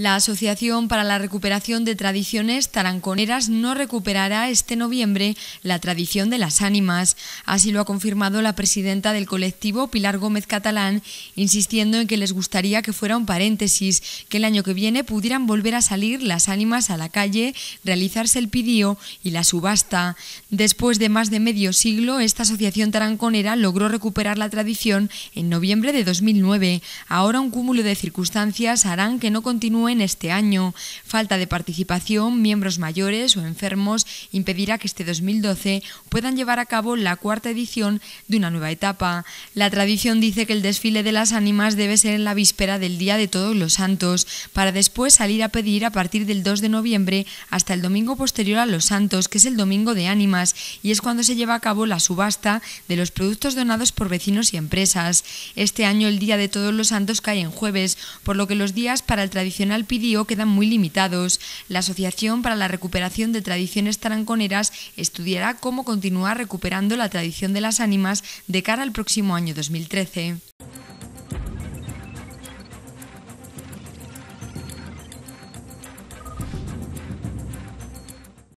La Asociación para la Recuperación de Tradiciones Taranconeras no recuperará este noviembre la tradición de las ánimas. Así lo ha confirmado la presidenta del colectivo, Pilar Gómez Catalán, insistiendo en que les gustaría que fuera un paréntesis, que el año que viene pudieran volver a salir las ánimas a la calle, realizarse el pidío y la subasta. Después de más de medio siglo, esta asociación taranconera logró recuperar la tradición en noviembre de 2009. Ahora un cúmulo de circunstancias harán que no continúe en este año. Falta de participación, miembros mayores o enfermos impedirá que este 2012 puedan llevar a cabo la cuarta edición de una nueva etapa. La tradición dice que el desfile de las ánimas debe ser en la víspera del Día de Todos los Santos, para después salir a pedir a partir del 2 de noviembre hasta el domingo posterior a los Santos, que es el domingo de ánimas, y es cuando se lleva a cabo la subasta de los productos donados por vecinos y empresas. Este año el Día de Todos los Santos cae en jueves, por lo que los días para el tradicional el pidió quedan muy limitados. La Asociación para la Recuperación de Tradiciones Taranconeras estudiará cómo continuar recuperando la tradición de las ánimas de cara al próximo año 2013.